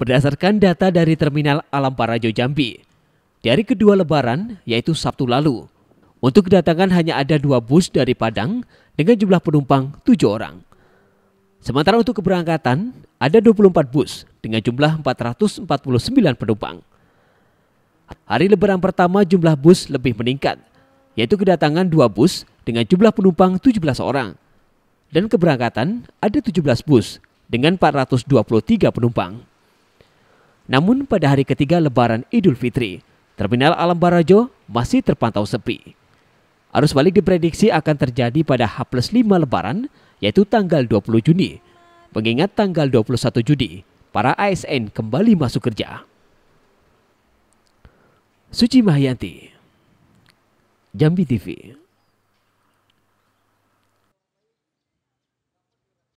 Berdasarkan data dari Terminal Alam Parajo Jambi, dari kedua lebaran, yaitu Sabtu lalu, untuk kedatangan hanya ada dua bus dari Padang dengan jumlah penumpang tujuh orang. Sementara untuk keberangkatan, ada 24 bus dengan jumlah 449 penumpang. Hari lebaran pertama jumlah bus lebih meningkat, yaitu kedatangan dua bus dengan jumlah penumpang 17 orang. Dan keberangkatan ada 17 bus dengan 423 penumpang. Namun pada hari ketiga lebaran Idul Fitri, terminal Alam Barajo masih terpantau sepi. Arus balik diprediksi akan terjadi pada H plus 5 lebaran, yaitu tanggal 20 Juni. Mengingat tanggal 21 Juni, para ASN kembali masuk kerja. Suci Mahyanti, Jambi TV